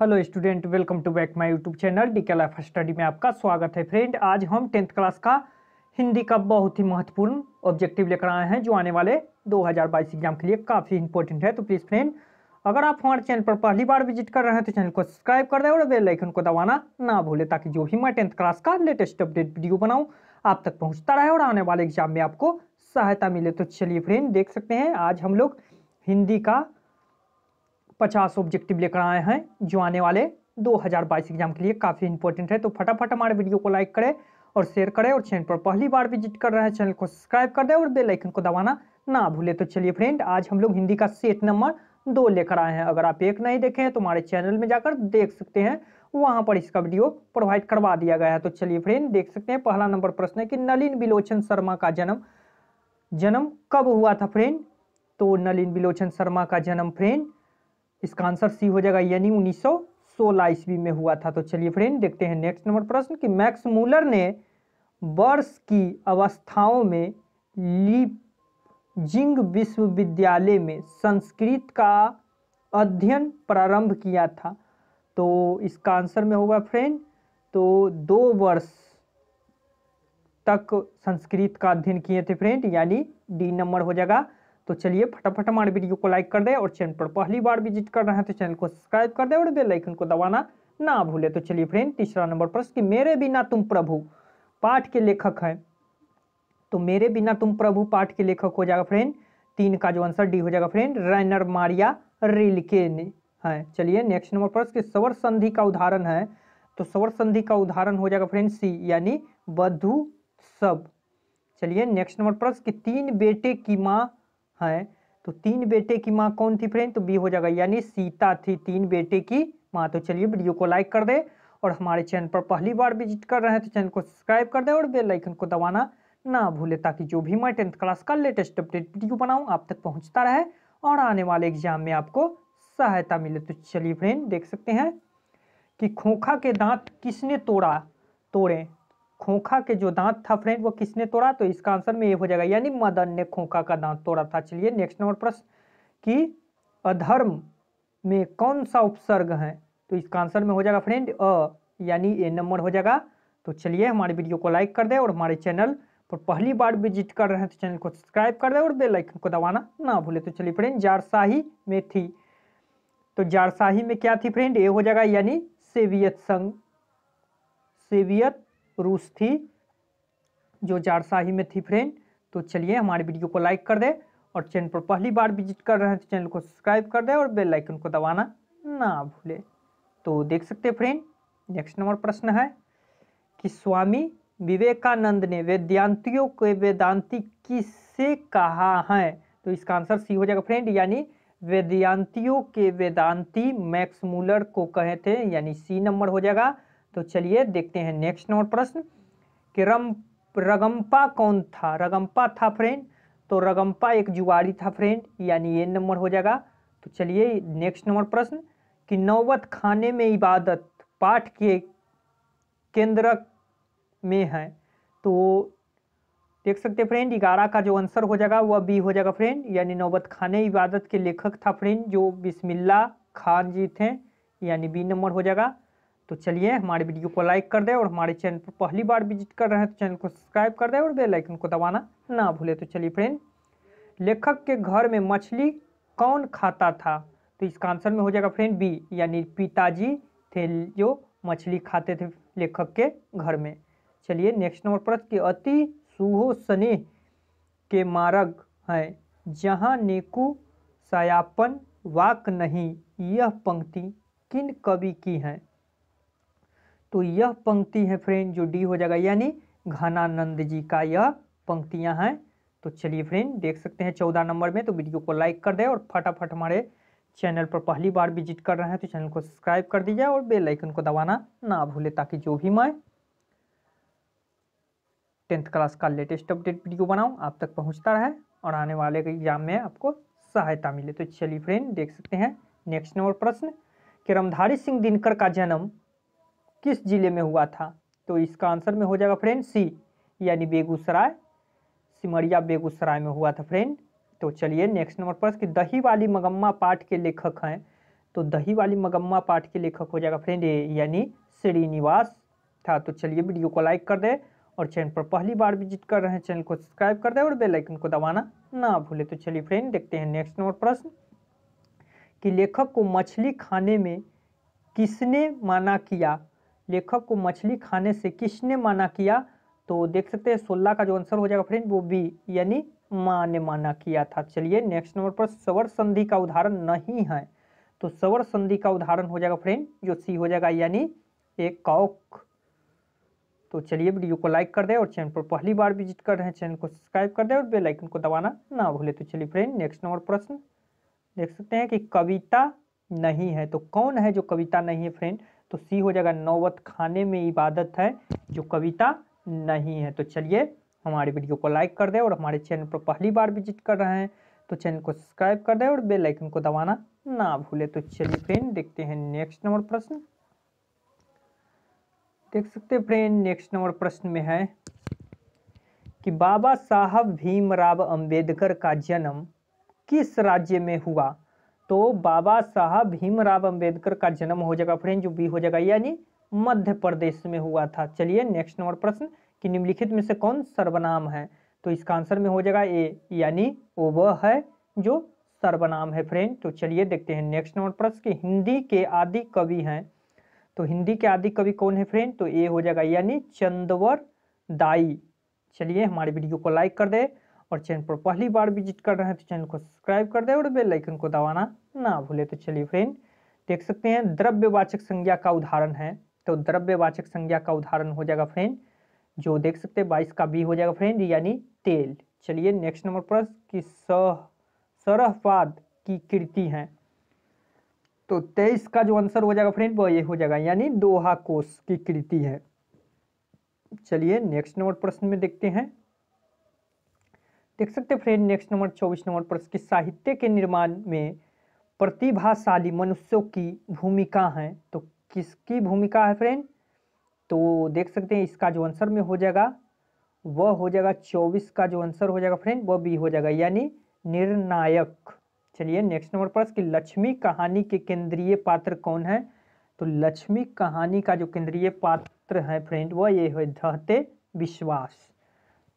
hello student welcome to back my YouTube channel D K life study में आपका स्वागत है फ्रेंड आज हम टेंथ क्लास का हिंदी का बहुत ही महत्वपूर्ण ऑब्जेक्टिव लेकर आए हैं जो आने वाले 2022 एग्जाम के लिए काफ़ी इंपॉर्टेंट है तो प्लीज़ फ्रेंड अगर आप हमारे चैनल पर पहली बार विजिट कर रहे हैं तो चैनल को सब्सक्राइब कर दें और बेलाइकन को दबाना ना भूलें ताकि जो भी मैं टेंथ क्लास का लेटेस्ट अपडेट वीडियो बनाऊँ आप तक पहुँचता रहे और आने वाले एग्जाम में आपको सहायता मिले तो चलिए फ्रेंड देख सकते हैं आज हम लोग हिंदी का पचास ऑब्जेक्टिव लेकर आए हैं जो आने वाले 2022 एग्जाम के लिए काफ़ी इंपॉर्टेंट है तो फटाफट हमारे वीडियो को लाइक करें और शेयर करें और चैनल पर पहली बार विजिट कर रहे हैं चैनल को सब्सक्राइब कर दें और बेल आइकन को दबाना ना भूले तो चलिए फ्रेंड आज हम लोग हिंदी का सेट नंबर दो लेकर आए हैं अगर आप एक नहीं देखे हैं तो हमारे चैनल में जाकर देख सकते हैं वहां पर इसका वीडियो प्रोवाइड करवा दिया गया है तो चलिए फ्रेंड देख सकते हैं पहला नंबर प्रश्न है कि नलिन बिलोचन शर्मा का जन्म जन्म कब हुआ था फ्रेंड तो नलिन बिलोचन शर्मा का जन्म फ्रेंड इसका आंसर सी हो जाएगा यानी 1916 ईस्वी में हुआ था तो चलिए फ्रेंड देखते हैं नेक्स्ट नंबर प्रश्न कि मैक्स मूलर ने वर्ष की अवस्थाओं में लीप जिंग विश्वविद्यालय में संस्कृत का अध्ययन प्रारंभ किया था तो इसका आंसर में होगा फ्रेंड तो दो वर्ष तक संस्कृत का अध्ययन किए थे फ्रेंड यानी डी नंबर हो जाएगा तो चलिए फटाफट हमारे वीडियो को लाइक कर दे और चैनल पर पहली बार विजिट कर रहे हैं तो चैनल को सब्सक्राइब कर दे और बेल आइकन को दबाना ना भूले तो चलिए फ्रेंड तीसरा नंबर प्रश्न की मेरे बिना तुम प्रभु पाठ के लेखक है तो मेरे बिना तुम प्रभु पाठ के लेखक हो जाएगा फ्रेंड तीन का जो आंसर डी हो जाएगा फ्रेंड रैनर मारिया रिलके ने है चलिए नेक्स्ट नंबर प्रश्न की सवर संधि का उदाहरण है तो सवर संधि का उदाहरण हो जाएगा फ्रेंड सी यानी बधु सब चलिए नेक्स्ट नंबर प्रश्न की तीन बेटे की माँ हैं तो तीन बेटे की माँ कौन थी फ्रेंड तो बी हो जाएगा यानी सीता थी तीन बेटे की माँ तो चलिए वीडियो को लाइक कर दे और हमारे चैनल पर पहली बार विजिट कर रहे हैं तो चैनल को सब्सक्राइब कर दे और बेल आइकन को दबाना ना भूले ताकि जो भी मैं टेंथ क्लास का लेटेस्ट अपडेट वीडियो बनाऊँ आप तक पहुँचता रहे और आने वाले एग्जाम में आपको सहायता मिले तो चलिए फ्रेंड देख सकते हैं कि खोखा के दांत किसने तोड़ा तोड़े खोखा के जो दांत था फ्रेंड वो किसने तोड़ा तो इसका आंसर में ये हो जाएगा यानी मदन ने खोखा का दांत तोड़ा था चलिए नेक्स्ट नंबर प्रश्न कि अधर्म में कौन सा उपसर्ग है तो इसका आंसर में हो जाएगा फ्रेंड अ यानी ए नंबर हो जाएगा तो चलिए हमारे वीडियो को लाइक कर दे और हमारे चैनल पर पहली बार विजिट कर रहे हैं तो चैनल को सब्सक्राइब कर दे और बेलाइकन को दबाना ना भूले तो चलिए फ्रेंड जारसाही में थी तो जारसाही में क्या थी फ्रेंड ए हो जाएगा यानी सेवियत संघ सेवियत रूस थी जो जारशाही में थी फ्रेंड तो चलिए हमारे वीडियो को लाइक कर दे और चैनल पर पहली बार विजिट कर रहे हैं तो चैनल को सब्सक्राइब कर दें और बेल आइकन को दबाना ना भूले तो देख सकते हैं फ्रेंड नेक्स्ट नंबर प्रश्न है कि स्वामी विवेकानंद ने वेद्यांतियों के वेदांति किससे कहा है तो इसका आंसर सी हो जाएगा फ्रेंड यानी वेद्यांतियों के वेदांती मैक्स मूलर को कहे थे यानी सी नंबर हो जाएगा तो चलिए देखते हैं नेक्स्ट नोट प्रश्न कि रम रगम्पा कौन था रगम्पा था फ्रेंड तो रगम्पा एक जुआरी था फ्रेंड यानी ये नंबर हो जाएगा तो चलिए नेक्स्ट नंबर प्रश्न कि नौबत खाने में इबादत पाठ के केंद्र में है तो देख सकते हैं फ्रेंड ग्यारह का जो आंसर हो जाएगा वह बी हो जाएगा फ्रेंड यानी नौबत खाने इबादत के लेखक था फ्रेंड जो बिस्मिल्ला खान जी थे यानी बी नंबर हो जाएगा तो चलिए हमारे वीडियो को लाइक कर दें और हमारे चैनल पर पहली बार विजिट कर रहे हैं तो चैनल को सब्सक्राइब कर दें और बेल आइकन को दबाना ना भूलें तो चलिए फ्रेंड लेखक के घर में मछली कौन खाता था तो इसका आंसर में हो जाएगा फ्रेंड बी यानी पिताजी थे जो मछली खाते थे लेखक के घर में चलिए नेक्स्ट नंबर प्रश्न के अति सुहो स्नेह के मार्ग हैं जहाँ नेकु सयापन वाक नहीं यह पंक्ति किन कवि की हैं तो यह पंक्ति है फ्रेंड जो डी हो जाएगा यानी घनानंद जी का यह पंक्तियां हैं तो चलिए फ्रेंड देख सकते हैं चौदह नंबर में तो वीडियो को लाइक कर दें और फटाफट हमारे चैनल पर पहली बार विजिट कर रहे हैं तो चैनल को सब्सक्राइब कर दीजिए और बेल आइकन को दबाना ना भूले ताकि जो भी मैं टेंथ क्लास का लेटेस्ट अपडेट वीडियो बनाऊं आप तक पहुंचता रहे और आने वाले एग्जाम में आपको सहायता मिले तो चलिए फ्रेंड देख सकते हैं नेक्स्ट नंबर प्रश्न कि रमधारी सिंह दिनकर का जन्म किस जिले में हुआ था तो इसका आंसर में हो जाएगा फ्रेंड सी यानी बेगूसराय सिमरिया बेगूसराय में हुआ था फ्रेंड तो चलिए नेक्स्ट नंबर पर कि दही वाली मगम्मा पाठ के लेखक हैं तो दही वाली मगम्मा पाठ के लेखक हो जाएगा फ्रेंड ए यानी श्रीनिवास था तो चलिए वीडियो को लाइक कर दें और चैनल पर पहली बार विजिट कर रहे हैं चैनल को सब्सक्राइब कर दें और बेल आइकन को दबाना ना भूले तो चलिए फ्रेंड देखते हैं नेक्स्ट नंबर प्रश्न कि लेखक को मछली खाने में किसने मना किया लेखक को मछली खाने से किसने मना किया तो देख सकते हैं सोलह का जो आंसर हो जाएगा फ्रेंड वो बी यानी माँ ने मना किया था चलिए नेक्स्ट नंबर पर सवर संधि का उदाहरण नहीं है तो सवर संधि का उदाहरण हो जाएगा फ्रेंड जो सी हो जाएगा यानी एक कॉक तो चलिए वीडियो को लाइक कर दें और चैनल पर पहली बार विजिट कर रहे हैं चैनल को सब्सक्राइब कर दें और बेलाइकन को दबाना ना भूले तो चलिए फ्रेंड नेक्स्ट नंबर प्रश्न देख सकते हैं कि कविता नहीं है तो कौन है जो कविता नहीं है फ्रेंड तो सी हो जाएगा नौबत खाने में इबादत है जो कविता नहीं है तो चलिए हमारे वीडियो को लाइक कर दें और हमारे चैनल पर पहली बार विजिट कर रहे हैं तो चैनल को सब्सक्राइब कर दें और बेल आइकन को दबाना ना भूले तो चलिए फ्रेंड देखते हैं नेक्स्ट नंबर प्रश्न देख सकते हैं फ्रेंड नेक्स्ट नंबर प्रश्न में है कि बाबा साहब भीमराव अंबेडकर का जन्म किस राज्य में हुआ तो बाबा साहब भीमराव अंबेडकर का जन्म हो जाएगा फ्रेंड जो बी हो जाएगा यानी मध्य प्रदेश में हुआ था चलिए नेक्स्ट नंबर प्रश्न कि निम्नलिखित में से कौन सर्वनाम है तो इसका आंसर में हो जाएगा ए यानी वो वह है जो सर्वनाम है फ्रेंड तो चलिए देखते हैं नेक्स्ट नंबर प्रश्न कि हिंदी के आदि कवि हैं तो हिंदी के आदि कवि कौन है फ्रेंड तो ए हो जाएगा यानी चंदवर दाई चलिए हमारे वीडियो को लाइक कर दे और चैनल पर पहली बार विजिट कर रहे हैं तो चैनल को सब्सक्राइब कर दें और बेल आइकन को दबाना ना भूले तो चलिए फ्रेंड देख सकते हैं द्रव्यवाचक संज्ञा का उदाहरण है तो द्रव्यवाचक संज्ञा का उदाहरण हो जाएगा फ्रेंड जो देख सकते हैं बाईस का बी हो जाएगा फ्रेंड यानी तेल चलिए नेक्स्ट नंबर पर कि सरहपाद की कृति है तो तेईस का जो आंसर हो जाएगा फ्रेंड वो ये हो जाएगा यानी दोहा कोष की कृति है चलिए नेक्स्ट नंबर प्रश्न में देखते हैं देख सकते फ्रेंड नेक्स्ट नंबर चौबीस नंबर प्रश्न की साहित्य के निर्माण में प्रतिभाशाली मनुष्यों की भूमिका है तो किसकी भूमिका है फ्रेंड तो देख सकते हैं इसका जो आंसर में हो जाएगा वह हो जाएगा चौबीस का जो आंसर हो जाएगा फ्रेंड वह बी हो जाएगा यानी निर्णायक चलिए नेक्स्ट नंबर पर कि लक्ष्मी कहानी के केंद्रीय पात्र कौन है तो लक्ष्मी कहानी का जो केंद्रीय पात्र है फ्रेंड वह ये है धहते विश्वास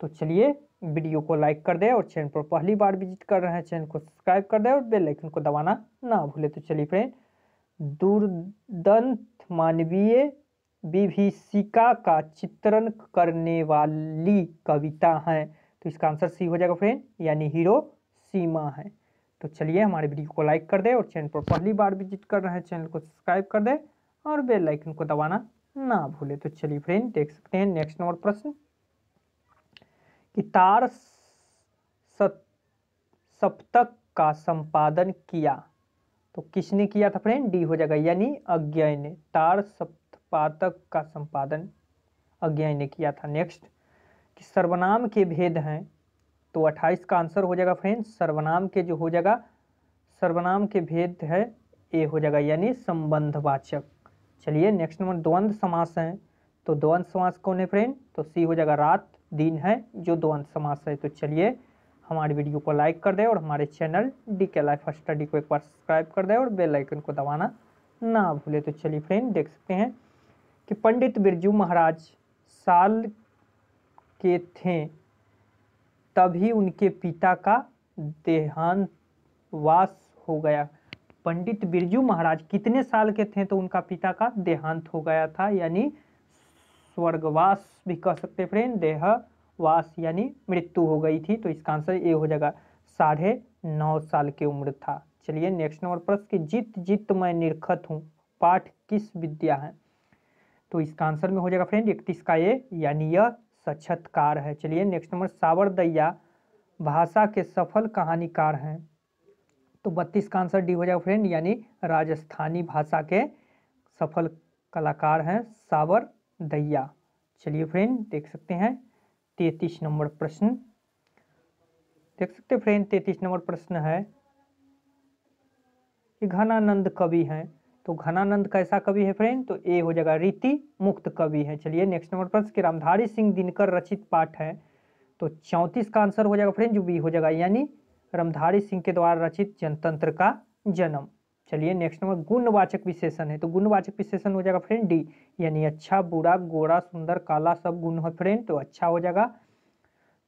तो चलिए वीडियो को लाइक कर दें और चैनल पर पहली बार विजिट कर रहे हैं चैनल को सब्सक्राइब कर दें और बेल आइकन को दबाना ना भूले तो चलिए फ्रेंड दुर्दंत मानवीय विभीषिका का चित्रण करने वाली कविता है तो इसका आंसर सी हो जाएगा फ्रेंड यानी हीरो सीमा है तो चलिए हमारे वीडियो को लाइक कर दें और चैनल पर पहली बार विजिट कर रहे हैं चैनल को सब्सक्राइब कर दें और बेल आइकन को दबाना ना भूले तो चलिए फ्रेंड देख सकते हैं नेक्स्ट नंबर प्रश्न इतार सप्तक का संपादन किया तो किसने किया था फ्रेंड डी हो जाएगा यानी अज्ञा ने तार सप्तपातक का संपादन अज्ञाय ने किया था नेक्स्ट कि सर्वनाम के भेद हैं तो 28 का आंसर हो जाएगा फ्रेंड सर्वनाम के जो हो जाएगा सर्वनाम के भेद है ए हो जाएगा यानी संबंधवाचक चलिए नेक्स्ट नंबर द्वंद्व समास हैं तो द्वंद्व समास कौन है फ्रेंड तो सी हो जाएगा रात दिन है जो दो अंत समास है तो चलिए हमारे वीडियो को लाइक कर दें और हमारे channel D K life study को एक बार सब्सक्राइब कर दें और बेल आइकन को दबाना ना भूले तो चलिए फ्रेंड देख सकते हैं कि पंडित बिरजू महाराज साल के थे तभी उनके पिता का देहांत वास हो गया पंडित बिरजू महाराज कितने साल के थे तो उनका पिता का देहांत हो गया था यानी स्वर्गवास भी कह सकते हैं फ्रेंड वास यानी मृत्यु हो गई थी तो इसका आंसर ए हो जाएगा साढ़े नौ साल की उम्र था चलिए नेक्स्ट नंबर प्रश्न की जित जित मैं निरखत हूँ पाठ किस विद्या है तो इसका आंसर में हो जाएगा फ्रेंड इकतीस का ए यानी यह सक्षतकार है चलिए नेक्स्ट नंबर सावर दैया भाषा के सफल कहानीकार हैं तो बत्तीस का आंसर डी हो जाएगा फ्रेंड यानी राजस्थानी भाषा के सफल कलाकार हैं सावर दैया चलिए फ्रेंड देख सकते हैं तैतीस नंबर प्रश्न देख सकते हैं फ्रेंड तैतीस नंबर प्रश्न है कि घनानंद कवि हैं तो घनानंद कैसा कवि है फ्रेंड तो ए हो जाएगा रीति मुक्त कवि है चलिए नेक्स्ट नंबर प्रश्न कि रामधारी सिंह दिनकर रचित पाठ है तो चौंतीस का आंसर हो जाएगा फ्रेंड जो बी हो जाएगा यानी रामधारी सिंह के द्वारा रचित जनतंत्र का जन्म चलिए नेक्स्ट नंबर गुणवाचक विशेषण है तो गुणवाचक विशेषण हो जाएगा फ्रेंड डी यानी अच्छा बुरा गोरा सुंदर काला सब गुण है फ्रेंड तो अच्छा हो जाएगा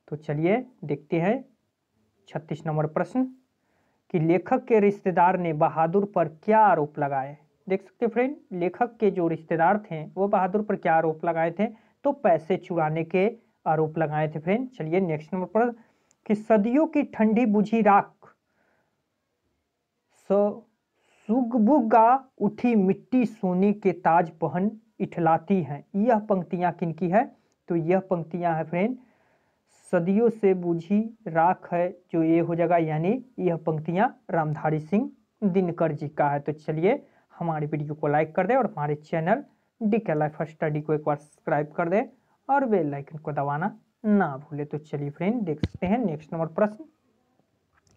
तो चलिए देखते हैं छत्तीस नंबर प्रश्न कि लेखक के रिश्तेदार ने बहादुर पर क्या आरोप लगाए देख सकते फ्रेंड लेखक के जो रिश्तेदार थे वो बहादुर पर क्या आरोप लगाए थे तो पैसे चुराने के आरोप लगाए थे फ्रेंड चलिए नेक्स्ट नंबर पर कि सदियों की ठंडी बुझी राख सो सुगबुगा उठी मिट्टी सोने के ताज पहन इठलाती हैं यह पंक्तियां किनकी है तो यह पंक्तियां है फ्रेंड सदियों से बुझी राख है जो ये हो जाएगा यानी यह पंक्तियां रामधारी सिंह दिनकर जी का है तो चलिए हमारे वीडियो को लाइक कर दें और हमारे channel D K life study को एक बार सब्सक्राइब कर दें और बेल आइकन को दबाना ना भूले तो चलिए फ्रेंड देख सकते हैं नेक्स्ट नंबर प्रश्न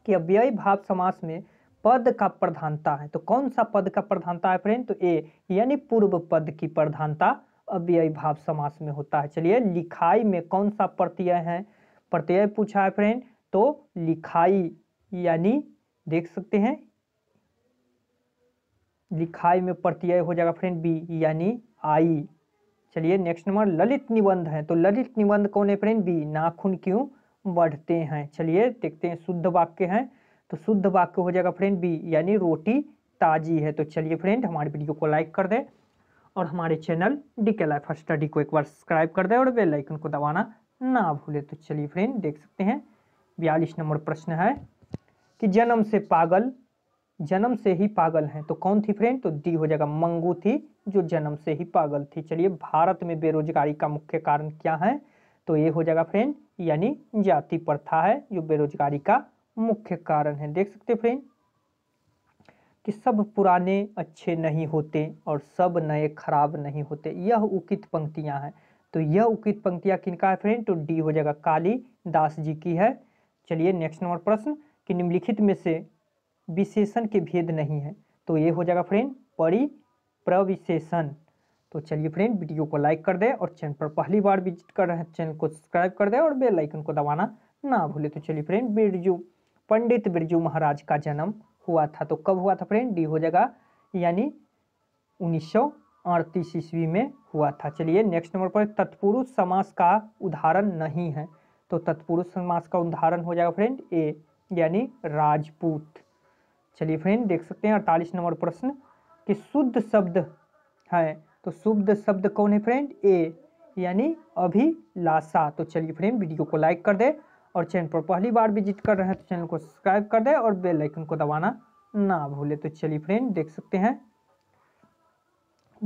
कि अव्यय भाव समास में पद का प्रधानता है तो कौन सा पद का प्रधानता है फ्रेंड तो ए यानी पूर्व पद की प्रधानता अव्यय भाव समास में होता है चलिए लिखाई में कौन सा प्रत्यय है प्रत्यय पूछा है फ्रेंड तो लिखाई यानी देख सकते हैं लिखाई में प्रत्यय हो जाएगा फ्रेंड बी यानी आई चलिए नेक्स्ट नंबर ललित निबंध है तो ललित निबंध कौन है फ्रेंड बी नाखून क्यों बढ़ते हैं चलिए देखते हैं शुद्ध वाक्य हैं तो शुद्ध वाक्य हो जाएगा फ्रेंड बी यानी रोटी ताज़ी है तो चलिए फ्रेंड हमारे वीडियो को लाइक कर दे और हमारे channel D K life study को एक बार सब्सक्राइब कर दे और बेल आइकन को दबाना ना भूले तो चलिए फ्रेंड देख सकते हैं बयालीस नंबर प्रश्न है कि जन्म से पागल जन्म से ही पागल हैं तो कौन थी फ्रेंड तो डी हो जाएगा मंगू थी जो जन्म से ही पागल थी चलिए भारत में बेरोजगारी का मुख्य कारण क्या है तो ये हो जाएगा फ्रेंड यानी जाति प्रथा है जो बेरोजगारी का मुख्य कारण है देख सकते फ्रेंड कि सब पुराने अच्छे नहीं होते और सब नए खराब नहीं होते यह उकित पंक्तियां हैं तो यह उकित पंक्तियां किनका है फ्रेंड तो डी हो जाएगा काली दास जी की है चलिए नेक्स्ट नंबर प्रश्न कि निम्नलिखित में से विशेषण के भेद नहीं है तो ये हो जाएगा फ्रेंड परि प्रविशेषण तो चलिए फ्रेंड वीडियो को लाइक कर दें और चैनल पर पहली बार विजिट कर रहे हैं चैनल को सब्सक्राइब कर दें और बेल आइकन को दबाना ना भूले तो चलिए फ्रेंड वीडियो पंडित बिरजू महाराज का जन्म हुआ था तो कब हुआ था फ्रेंड डी हो जाएगा यानी उन्नीस सौ अड़तीस ईस्वी में हुआ था चलिए नेक्स्ट नंबर पर तत्पुरुष समास का उदाहरण नहीं है तो तत्पुरुष समास का उदाहरण हो जाएगा फ्रेंड ए यानी राजपूत चलिए फ्रेंड देख सकते हैं अड़तालीस नंबर प्रश्न कि शुद्ध शब्द है तो शुद्ध शब्द कौन है फ्रेंड ए यानी अभिलाषा तो चलिए फ्रेंड वीडियो को लाइक कर दे और चैनल पर पहली बार विजिट कर रहे हैं तो चैनल को सब्सक्राइब कर दें और बेल आइकन को दबाना ना भूले तो चलिए फ्रेंड देख सकते हैं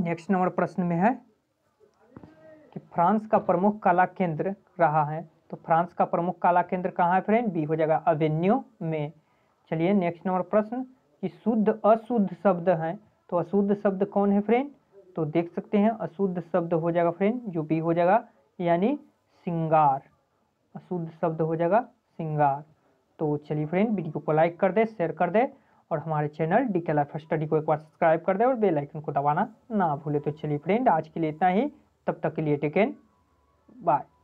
नेक्स्ट नंबर प्रश्न में है कि फ्रांस का प्रमुख कला केंद्र रहा है तो फ्रांस का प्रमुख कला केंद्र कहाँ है फ्रेंड बी हो जाएगा अवेन्यू में चलिए नेक्स्ट नंबर प्रश्न कि शुद्ध अशुद्ध शब्द हैं तो अशुद्ध शब्द कौन है फ्रेंड तो देख सकते हैं अशुद्ध शब्द हो जाएगा फ्रेंड जो बी हो जाएगा यानी सिंगार अशुद्ध शब्द हो जाएगा सिंगार तो चलिए फ्रेंड वीडियो को लाइक कर दे शेयर कर दे और हमारे channel D K life study को एक बार सब्सक्राइब कर दे और बेल आइकन को दबाना ना भूले तो चलिए फ्रेंड आज के लिए इतना ही तब तक के लिए टेकन बाय